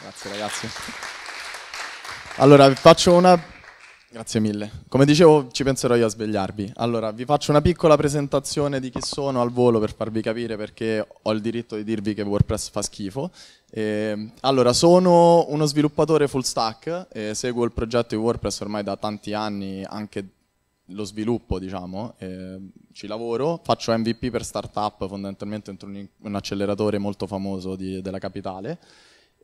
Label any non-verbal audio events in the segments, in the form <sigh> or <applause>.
Grazie ragazzi. Allora, vi faccio una... Grazie mille. Come dicevo, ci penserò io a svegliarvi. Allora, vi faccio una piccola presentazione di chi sono al volo per farvi capire perché ho il diritto di dirvi che WordPress fa schifo. E, ehm, allora, sono uno sviluppatore full stack, e seguo il progetto di WordPress ormai da tanti anni, anche lo sviluppo, diciamo, eh, ci lavoro, faccio MVP per startup fondamentalmente entro un, acceleratore molto famoso di, della capitale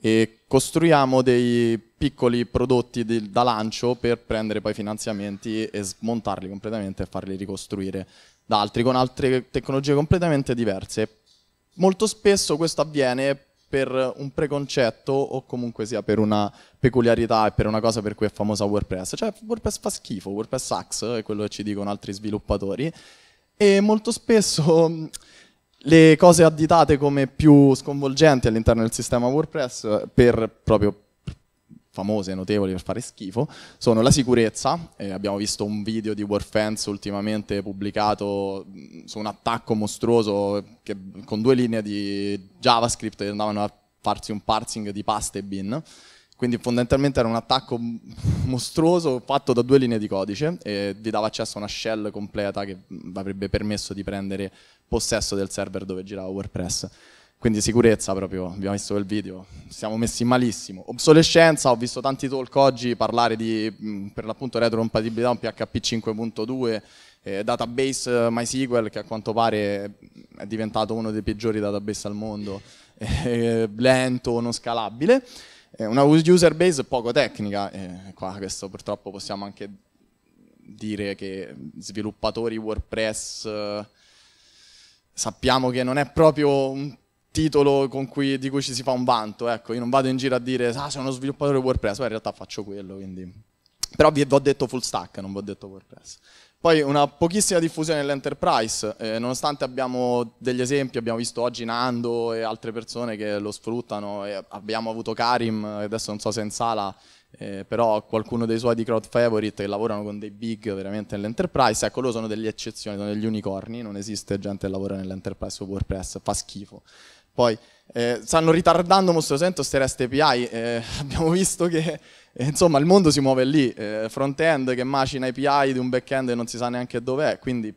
e costruiamo dei piccoli prodotti di, da lancio per prendere poi finanziamenti e smontarli completamente e farli ricostruire da altri con altre tecnologie completamente diverse. Molto spesso questo avviene per un preconcetto o comunque sia per una peculiarità e per una cosa per cui è famosa WordPress. Cioè WordPress fa schifo, WordPress sucks, è quello che ci dicono altri sviluppatori e molto spesso le cose additate come più sconvolgenti all'interno del sistema WordPress per proprio famose, notevoli per fare schifo, sono la sicurezza, eh, abbiamo visto un video di Warfence ultimamente pubblicato mm, su un attacco mostruoso che, con due linee di JavaScript che andavano a farsi un parsing di paste bin, quindi fondamentalmente era un attacco mostruoso fatto da due linee di codice e vi dava accesso a una shell completa che avrebbe permesso di prendere possesso del server dove girava WordPress. Quindi sicurezza proprio, abbiamo visto quel video, siamo messi malissimo. Obsolescenza, ho visto tanti talk oggi parlare di per l'appunto retrocompatibilità un PHP 5.2, eh, database eh, MySQL che a quanto pare è diventato uno dei peggiori database al mondo, <laughs> eh, lento, non scalabile. Eh, una user base poco tecnica, eh, qua questo purtroppo possiamo anche dire che sviluppatori WordPress eh, sappiamo che non è proprio un titolo cui, di cui ci si fa un vanto, ecco, io non vado in giro a dire ah, sono uno sviluppatore WordPress, ma in realtà faccio quello, quindi... Però vi ho detto full stack, non vi ho detto WordPress. Poi una pochissima diffusione nell'enterprise, eh, nonostante abbiamo degli esempi, abbiamo visto oggi Nando e altre persone che lo sfruttano, e abbiamo avuto Karim, adesso non so se è in sala, eh, però qualcuno dei suoi di crowd favorite che lavorano con dei big veramente nell'enterprise, ecco loro sono delle eccezioni, sono degli unicorni, non esiste gente che lavora nell'enterprise su WordPress, fa schifo. Poi eh, stanno ritardando mostruosamente queste REST API, eh, <laughs> abbiamo visto che eh, insomma il mondo si muove lì, eh, front-end che macina API di un back-end che non si sa neanche dov'è, quindi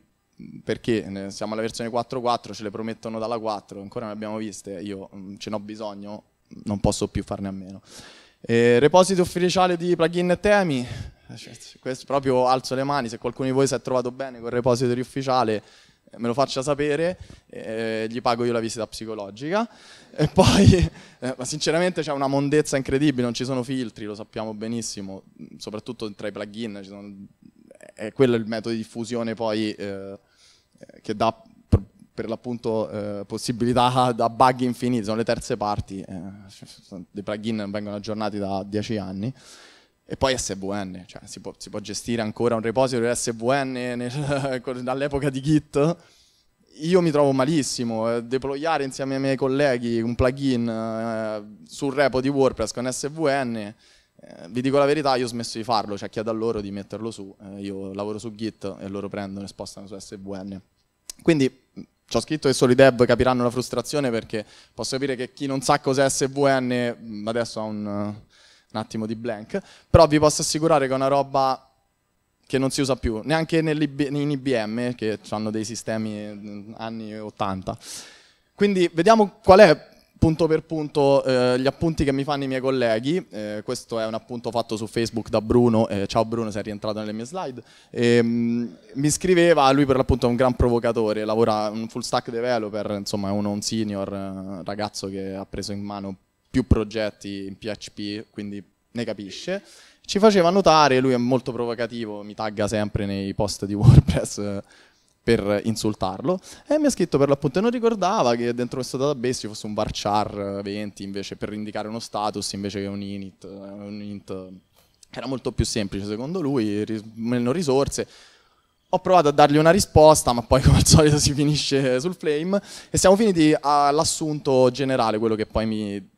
perché siamo alla versione 4.4, ce le promettono dalla 4, ancora non abbiamo viste, io ce n'ho bisogno, non posso più farne a meno. Eh, reposito ufficiale di plugin e temi, eh, cioè, questo proprio alzo le mani, se qualcuno di voi si è trovato bene col repository ufficiale eh, me lo faccia sapere, eh, gli pago io la visita psicologica. E poi, eh, ma sinceramente c'è una mondezza incredibile, non ci sono filtri, lo sappiamo benissimo, soprattutto tra i plugin, sono, eh, è quello il metodo di diffusione poi eh, che dà per l'appunto eh, possibilità <laughs> da bug infiniti, sono le terze parti, eh, dei plugin vengono aggiornati da dieci anni. E poi SVN, cioè si può, si può gestire ancora un repository SVN dall'epoca <laughs> di Git. Io mi trovo malissimo, eh, deployare insieme ai miei colleghi un plugin eh, sul repo di WordPress con SVN eh, vi dico la verità, io ho smesso di farlo, cioè chiedo a loro di metterlo su, eh, io lavoro su Git e loro prendono e spostano su SVN. Quindi ho scritto che solo i dev capiranno la frustrazione perché posso capire che chi non sa cos'è SVN adesso ha un, un attimo di blank, però vi posso assicurare che è una roba che non si usa più, neanche in IBM che hanno dei sistemi mm, anni 80. Quindi vediamo qual è punto per punto eh, gli appunti che mi fanno i miei colleghi, eh, questo è un appunto fatto su Facebook da Bruno, eh, ciao Bruno sei rientrato nelle mie slide, e, ehm, mh, mi scriveva, lui per l'appunto è un gran provocatore, lavora un full stack developer, insomma è uno, un senior un eh, ragazzo che ha preso in mano più progetti in PHP, quindi ne capisce, ci faceva notare, lui è molto provocativo, mi tagga sempre nei post di <laughs> WordPress per insultarlo e mi ha scritto per l'appunto e non ricordava che dentro questo database ci fosse un varchar 20 eh, invece per indicare uno status invece che un init, eh, un init era molto più semplice secondo lui, ris- meno risorse ho provato a dargli una risposta, ma poi <laughs> come al solito si finisce sul flame e siamo finiti all'assunto generale, quello che poi mi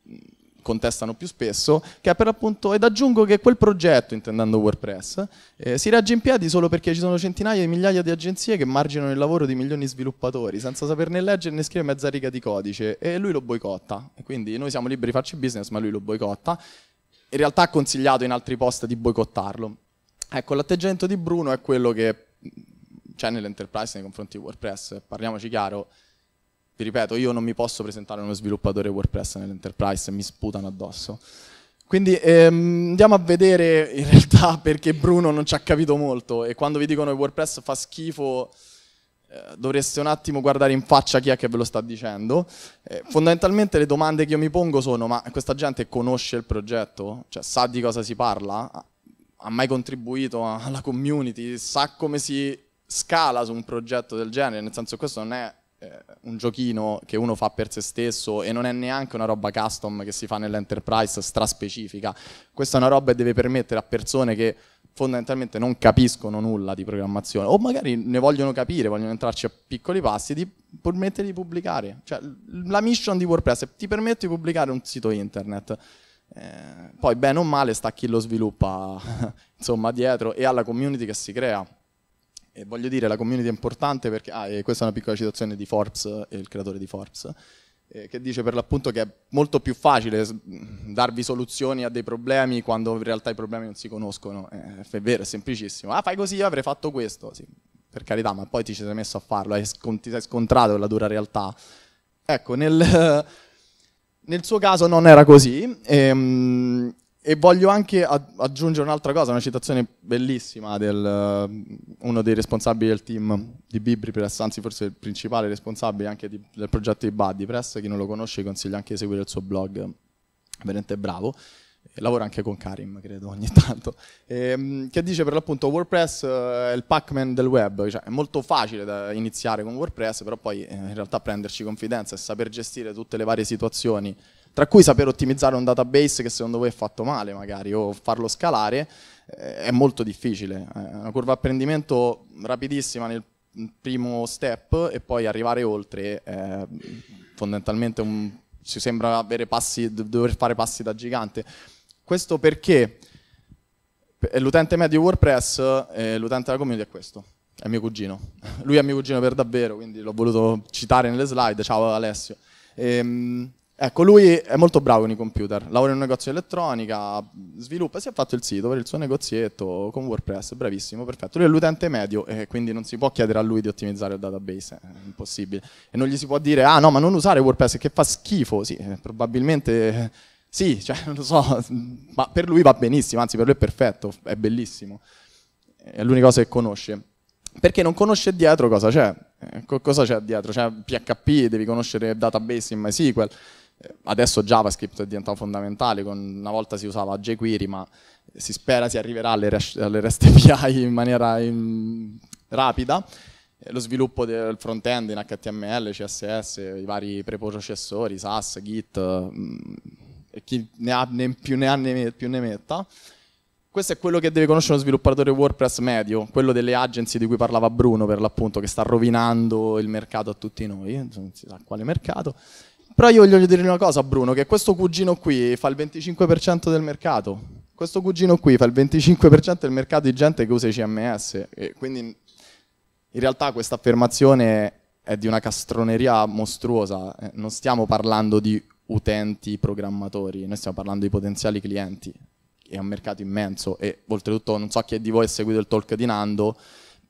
contestano più spesso, che è per l'appunto, ed aggiungo che quel progetto, intendendo WordPress, eh, si regge in piedi solo perché ci sono centinaia di migliaia di agenzie che marginano il lavoro di milioni di sviluppatori, senza saper né leggere né scrivere mezza riga di codice, e lui lo boicotta. E quindi noi siamo liberi di farci business, ma lui lo boicotta. In realtà ha consigliato in altri post di boicottarlo. Ecco, l'atteggiamento di Bruno è quello che mm, c'è nell'enterprise nei confronti di WordPress, parliamoci chiaro, vi ripeto, io non mi posso presentare uno sviluppatore WordPress nell'enterprise, mi sputano addosso. Quindi ehm, andiamo a vedere in realtà <laughs> perché Bruno non ci ha capito molto e quando vi dicono che WordPress fa schifo eh, dovreste un attimo guardare in faccia chi è che ve lo sta dicendo. Eh, fondamentalmente le domande che io mi pongo sono ma questa gente conosce il progetto? Cioè sa di cosa si parla? Ha mai contribuito alla community? Sa come si scala su un progetto del genere? Nel senso questo non è un giochino che uno fa per se stesso e non è neanche una roba custom che si fa nell'enterprise straspecifica. Questa è una roba che deve permettere a persone che fondamentalmente non capiscono nulla di programmazione o magari ne vogliono capire, vogliono entrarci a piccoli passi, di permettere di pubblicare. Cioè, la mission di WordPress ti permette di pubblicare un sito internet. Eh, poi bene o male sta chi lo sviluppa <laughs> insomma dietro e alla community che si crea e voglio dire, la community è importante perché, ah, questa è una piccola citazione di Forbes, eh, il creatore di Forbes, eh, che dice per l'appunto che è molto più facile darvi soluzioni a dei problemi quando in realtà i problemi non si conoscono. Eh, è vero, è semplicissimo. Ah, fai così, io avrei fatto questo. Sì, per carità, ma poi ti ci sei messo a farlo, hai scont- ti sei scontrato con la dura realtà. Ecco, nel, <laughs> nel suo caso non era così. Ehm, e voglio anche aggiungere un'altra cosa, una citazione bellissima di eh, uno dei responsabili del team di Bibri Press, anzi forse il principale responsabile anche di, del progetto di Buddy Press, chi non lo conosce consiglio anche di seguire il suo blog, veramente bravo, lavora anche con Karim credo ogni tanto, e, ehm, che dice per l'appunto WordPress eh, è il Pac-Man del web, cioè è molto facile da iniziare con WordPress, però poi eh, in realtà prenderci confidenza e saper gestire tutte le varie situazioni tra cui saper ottimizzare un database che secondo voi è fatto male magari o farlo scalare, eh, è molto difficile. Eh, è una curva apprendimento rapidissima nel primo step e poi arrivare oltre è fondamentalmente un, ci sembra passi, dover fare passi da gigante. Questo perché l'utente medio WordPress, eh, l'utente della community è questo, è mio cugino. Lui è mio cugino per davvero, quindi l'ho voluto citare nelle slide, ciao Alessio. Ehm, Ecco, lui è molto bravo con i computer, lavora in un negozio di elettronica, sviluppa, si è fatto il sito per il suo negozietto con WordPress, bravissimo, perfetto. Lui è l'utente medio e quindi non si può chiedere a lui di ottimizzare il database, è impossibile. E non gli si può dire, ah no, ma non usare WordPress che fa schifo, sì, eh, probabilmente sì, <laughs> cioè, non lo so, ma per lui va benissimo, anzi per lui è perfetto, è bellissimo, è l'unica cosa che conosce. Perché non conosce dietro cosa c'è, eh, cosa c'è dietro? C'è PHP, devi conoscere database in MySQL, eh, adesso JavaScript è diventato fondamentale, una volta si usava jQuery, ma si spera si arriverà alle REST, alle REST <laughs> API in maniera in, rapida. Eh, lo sviluppo del front-end in HTML, CSS, i vari preprocessori, SAS, Git, mm, e chi ne ha ne, più ne ha ne, più ne metta. Questo è quello che deve conoscere uno sviluppatore WordPress medio, quello delle agency di cui parlava Bruno per l'appunto, che sta rovinando il mercato a tutti noi, non si sa quale mercato. Però io voglio dire una cosa, Bruno, che questo cugino qui fa il 25% del mercato. Questo cugino qui fa il 25% del mercato di gente che usa i CMS. E quindi in realtà questa affermazione è di una castroneria mostruosa. Eh, non stiamo parlando di utenti programmatori, noi stiamo parlando di potenziali clienti. È un mercato immenso e oltretutto non so chi è di voi ha seguito il talk di Nando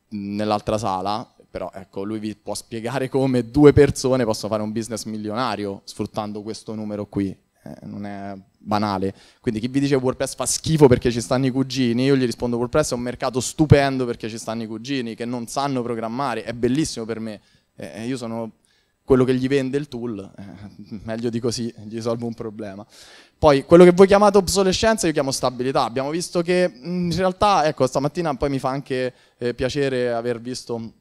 nell'altra sala, però ecco, lui vi può spiegare come due persone possono fare un business milionario sfruttando questo numero qui, eh, non è banale. Quindi chi vi dice WordPress fa schifo perché ci stanno i cugini, io gli rispondo WordPress è un mercato stupendo perché ci stanno i cugini che non sanno programmare, è bellissimo per me, eh, eh io sono quello che gli vende il tool, eh, <laughs> meglio di così, gli risolvo un problema. Poi quello che voi chiamate obsolescenza io chiamo stabilità, abbiamo visto che in realtà, ecco stamattina poi mi fa anche eh, piacere aver visto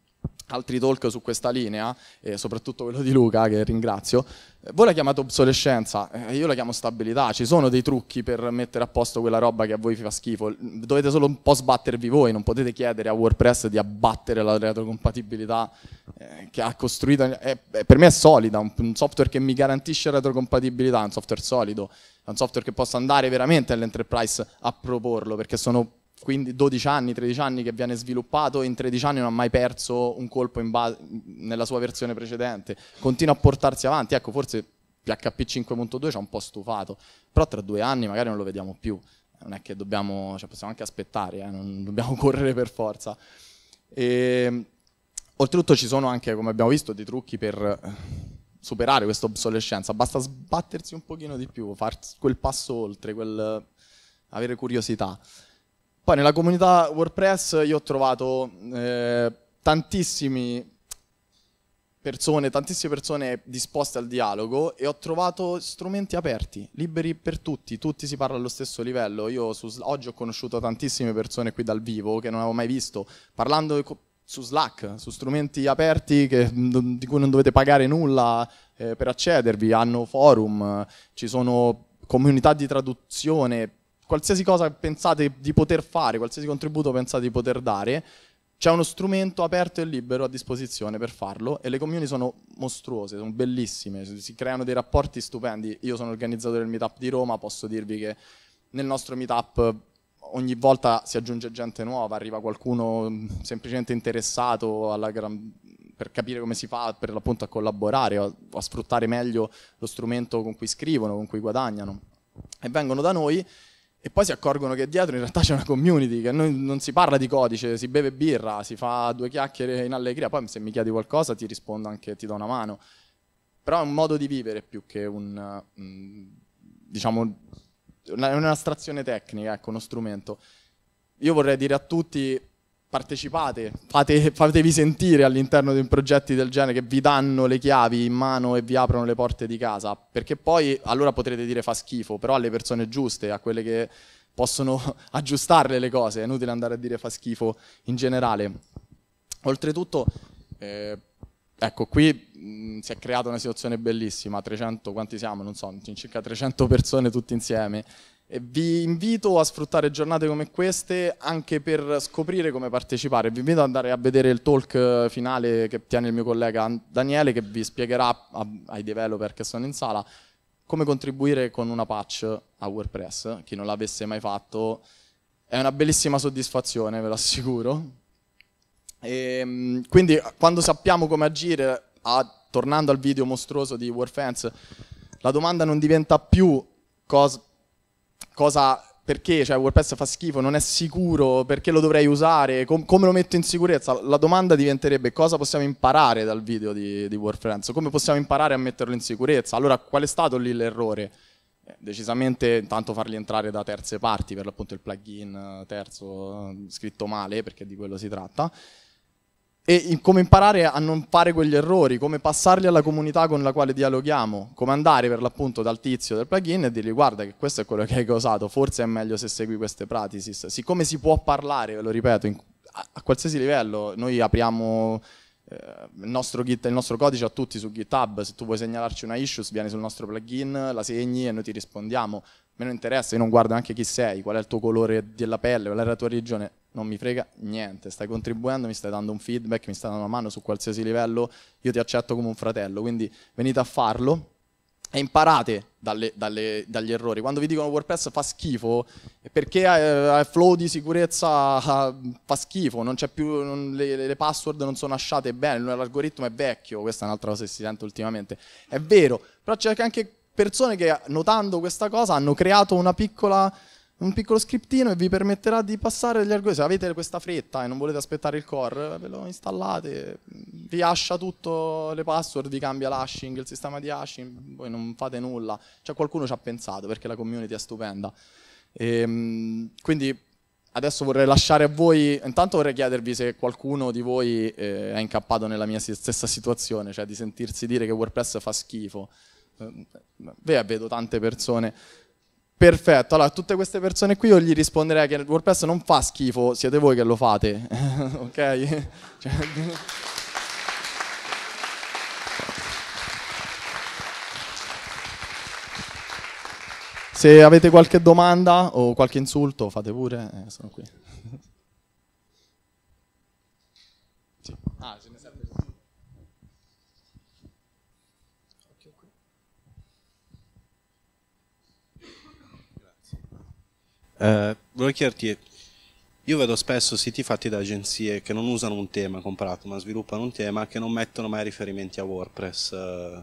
altri talk su questa linea, eh, soprattutto quello di Luca, che ringrazio, eh, voi la chiamate obsolescenza, eh, io la chiamo stabilità, ci sono dei trucchi per mettere a posto quella roba che a voi fa schifo, dovete solo un po' sbattervi voi, non potete chiedere a WordPress di abbattere la retrocompatibilità eh, che ha costruito, per me è solida, un, software che mi garantisce retrocompatibilità, è un software solido, è un software che possa andare veramente all'enterprise a proporlo, perché sono quindi 12 anni, 13 anni che viene sviluppato e in 13 anni non ha mai perso un colpo base, nella sua versione precedente, continua a portarsi avanti, ecco forse PHP 5.2 ci ha un po' stufato, però tra due anni magari non lo vediamo più, non è che dobbiamo, cioè possiamo anche aspettare, eh? non dobbiamo <laughs> correre per forza. E, ehm, oltretutto ci sono anche, come abbiamo visto, dei trucchi per eh, superare questa obsolescenza, basta sbattersi un pochino di più, fare quel passo oltre, quel, avere curiosità. Poi nella comunità WordPress io ho trovato eh, tantissime persone, tantissime persone disposte al dialogo e ho trovato strumenti aperti, liberi per tutti, tutti si parla allo stesso livello. Io su, oggi ho conosciuto tantissime persone qui dal vivo che non avevo mai visto, parlando su Slack, su strumenti aperti che, di cui non dovete pagare nulla eh, per accedervi, hanno forum, ci sono comunità di traduzione qualsiasi cosa pensate di poter fare, qualsiasi contributo pensate di poter dare, c'è uno strumento aperto e libero a disposizione per farlo e le community sono mostruose, sono bellissime, si creano dei rapporti stupendi. Io sono organizzatore del meetup di Roma, posso dirvi che nel nostro meetup ogni volta si aggiunge gente nuova, arriva qualcuno semplicemente interessato gran... per capire come si fa per l'appunto a collaborare, a, a sfruttare meglio lo strumento con cui scrivono, con cui guadagnano e vengono da noi e poi si accorgono che dietro in realtà c'è una community, che non, non si parla di codice, si beve birra, si fa due chiacchiere in allegria, poi se mi chiedi qualcosa ti rispondo anche, ti do una mano. Però è un modo di vivere più che un, diciamo, una, un'astrazione tecnica, ecco, uno strumento. Io vorrei dire a tutti partecipate, fate, fatevi sentire all'interno di progetti del genere che vi danno le chiavi in mano e vi aprono le porte di casa, perché poi allora potrete dire fa schifo, però alle persone giuste, a quelle che possono <laughs> aggiustarle le cose, è inutile andare a dire fa schifo in generale. Oltretutto, eh, ecco, qui mh, mm, si è creata una situazione bellissima, 300, quanti siamo? Non so, circa 300 persone tutti insieme, e vi invito a sfruttare giornate come queste anche per scoprire come partecipare. Vi invito ad andare a vedere il talk finale che tiene il mio collega Daniele che vi spiegherà ai developer che sono in sala come contribuire con una patch a WordPress. Chi non l'avesse mai fatto è una bellissima soddisfazione, ve lo assicuro. E, ehm, quindi quando sappiamo come agire, a, tornando al video mostruoso di WordFans, la domanda non diventa più cosa cosa perché cioè, WordPress fa schifo, non è sicuro, perché lo dovrei usare, com- come lo metto in sicurezza, la domanda diventerebbe cosa possiamo imparare dal video di, di WordPress, come possiamo imparare a metterlo in sicurezza, allora qual è stato lì l'errore? Eh, decisamente intanto farli entrare da terze parti, per l'appunto il plugin eh, terzo scritto male, perché di quello si tratta, e come imparare a non fare quegli errori, come passarli alla comunità con la quale dialoghiamo, come andare per l'appunto dal tizio del plugin e dirgli guarda che questo è quello che hai causato, forse è meglio se segui queste praticis. Siccome si può parlare, ve lo ripeto, in, a, a, qualsiasi livello, noi apriamo eh, il, nostro git, il nostro codice a tutti su GitHub, se tu vuoi segnalarci una issues vieni sul nostro plugin, la segni e noi ti rispondiamo. A me non interessa, io non guardo neanche chi sei, qual è il tuo colore della pelle, qual è la tua regione, non mi frega niente, stai contribuendo, mi stai dando un feedback, mi stai dando una mano su qualsiasi livello, io ti accetto come un fratello, quindi venite a farlo e imparate dalle, dalle, dagli errori. Quando vi dicono WordPress fa schifo, perché il eh, flow di sicurezza <laughs> fa schifo, non c'è più, non, le, le, password non sono lasciate bene, l'algoritmo è vecchio, questa è un'altra cosa che si sente ultimamente, è vero, però c'è anche persone che notando questa cosa hanno creato una piccola un piccolo scriptino e vi permetterà di passare degli argomenti. Se avete questa fretta e non volete aspettare il core, ve lo installate, vi hasha tutto le password, vi cambia l'hashing, il sistema di hashing, voi non fate nulla. Cioè qualcuno ci ha pensato perché la community è stupenda. E, ehm, quindi adesso vorrei lasciare a voi, intanto vorrei chiedervi se qualcuno di voi eh, è incappato nella mia stessa situazione, cioè di sentirsi dire che WordPress fa schifo. Eh, vedo tante persone Perfetto, allora tutte queste persone qui io gli risponderei che WordPress non fa schifo, siete voi che lo fate, <laughs> ok? <laughs> Cioè, se avete qualche domanda o qualche insulto fate pure, eh, sono qui. <laughs> sì. Ah, ce ne serve. Eh, volevo chiederti, io vedo spesso siti fatti da agenzie che non usano un tema comprato, ma sviluppano un tema che non mettono mai riferimenti a WordPress. Eh,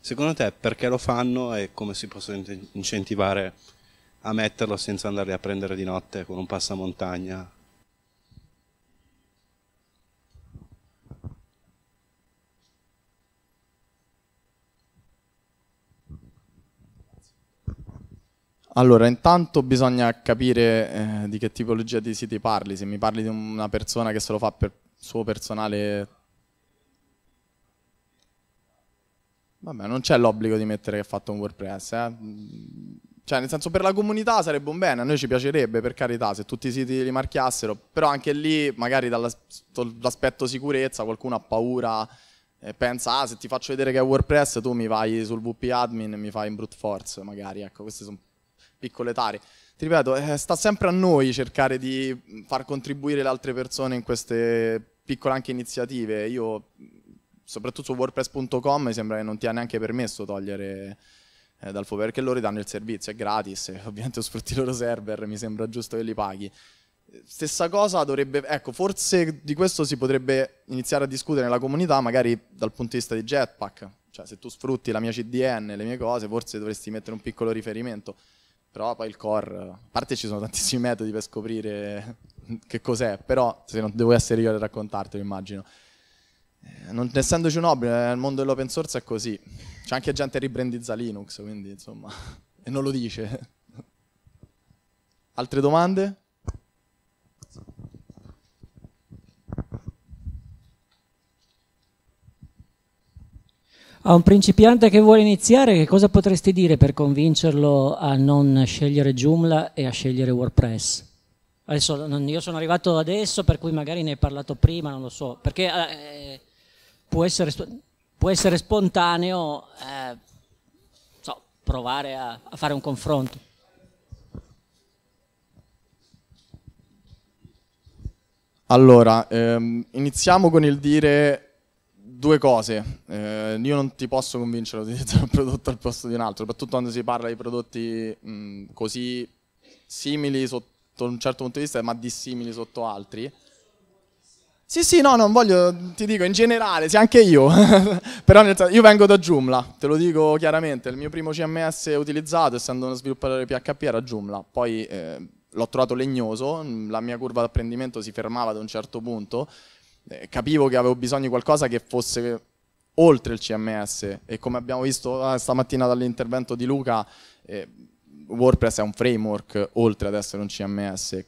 secondo te perché lo fanno e come si possono incentivare a metterlo senza andarli a prendere di notte con un passamontagna Allora, intanto bisogna capire eh, di che tipologia di siti parli. Se mi parli di una persona che se lo fa per suo personale... Vabbè, non c'è l'obbligo di mettere che ha fatto un WordPress, eh. Cioè, nel senso, per la comunità sarebbe un bene, a noi ci piacerebbe, per carità, se tutti i siti li marchiassero, però anche lì, magari dall'aspetto sicurezza, qualcuno ha paura e pensa, ah, se ti faccio vedere che è WordPress, tu mi vai sul VP admin e mi fai in brute force, magari, ecco, queste sono piccole tare. Ti ripeto, eh, sta sempre a noi cercare di mm, far contribuire le altre persone in queste piccole anche iniziative. Io, mm, soprattutto su wordpress.com, mi sembra che non ti ha neanche permesso togliere eh, dal fuoco, perché loro danno il servizio, è gratis, <laughs> ovviamente sfrutti i loro server, mi sembra giusto che li paghi. Stessa cosa dovrebbe, ecco, forse di questo si potrebbe iniziare a discutere nella comunità, magari dal punto di vista di Jetpack, cioè se tu sfrutti la mia CDN, le mie cose, forse dovresti mettere un piccolo riferimento. Però poi il core, a parte ci sono tantissimi metodi per scoprire <laughs> che cos'è, però se non devo essere io a raccontartelo immagino. Eh, non essendoci un obbligo, eh, nel mondo dell'open source è così. C'è anche gente che ribrandizza Linux, quindi insomma, <laughs> e non lo dice. <laughs> Altre domande? A un principiante che vuole iniziare, che cosa potresti dire per convincerlo a non scegliere Joomla e a scegliere WordPress? Adesso, non, io sono arrivato adesso, per cui magari ne hai parlato prima, non lo so, perché eh, può, essere, può, essere, spontaneo eh, so, provare a, a fare un confronto. Allora, ehm, iniziamo con il dire due cose. Eh, io non ti posso convincere ad <laughs> utilizzare un prodotto al posto di un altro, soprattutto quando si parla di prodotti mh, così simili sotto un certo punto di vista, ma dissimili sotto altri. Sì, sì, no, non voglio, ti dico in generale, sì, anche io. <laughs> Però senso, io vengo da Joomla, te lo dico chiaramente. Il mio primo CMS utilizzato, essendo uno sviluppatore PHP, era Joomla. Poi eh, l'ho trovato legnoso, la mia curva d'apprendimento si fermava ad un certo punto eh, capivo che avevo bisogno di qualcosa che fosse oltre il CMS e come abbiamo visto ah, stamattina dall'intervento di Luca, eh, WordPress è un framework oltre ad essere un CMS.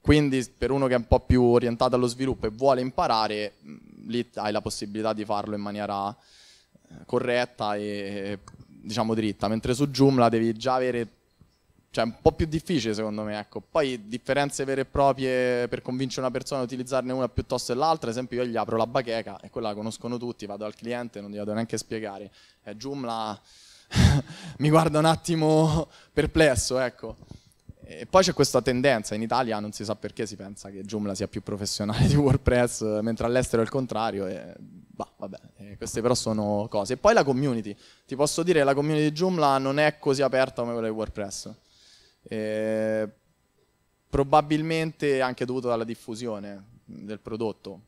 Quindi per uno che è un po' più orientato allo sviluppo e vuole imparare, mm, lì hai la possibilità di farlo in maniera eh, corretta e eh, diciamo dritta, mentre su Joomla devi già avere cioè è un po' più difficile secondo me, ecco. Poi differenze vere e proprie per convincere una persona a utilizzarne una piuttosto che l'altra, ad esempio io gli apro la bacheca e quella la conoscono tutti, vado al cliente, non gli vado neanche a spiegare. Eh, Joomla <laughs> mi guarda un attimo perplesso, ecco. E poi c'è questa tendenza, in Italia non si sa perché si pensa che Joomla sia più professionale <laughs> di WordPress, mentre all'estero è il contrario, e bah, vabbè, e queste però sono cose. E poi la community, ti posso dire che la community di Joomla non è così aperta come quella di WordPress eh, probabilmente anche dovuto alla diffusione del prodotto.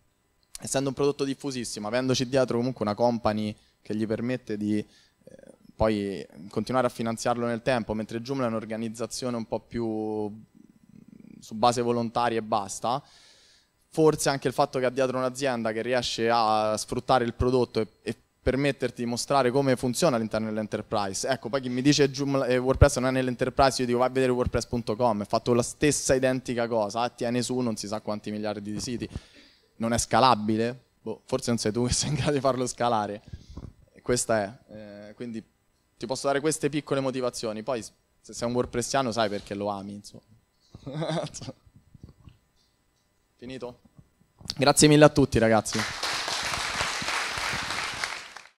Essendo un prodotto diffusissimo, avendoci dietro comunque una company che gli permette di eh, poi continuare a finanziarlo nel tempo, mentre Joomla è un'organizzazione un po' più su base volontaria e basta, forse anche il fatto che ha dietro un'azienda che riesce a sfruttare il prodotto e, e permetterti di mostrare come funziona all'interno dell'enterprise. Ecco, poi chi mi dice Joomla, eh, WordPress non è nell'enterprise, io dico vai a vedere wordpress.com, è fatto la stessa identica cosa, ah, tiene su non si sa quanti miliardi di siti, non è scalabile, boh, forse non sei tu <laughs> che sei in grado di farlo scalare. questa è, eh, quindi ti posso dare queste piccole motivazioni, poi se sei un WordPressiano sai perché lo ami, insomma. <laughs> Finito? Grazie mille a tutti ragazzi.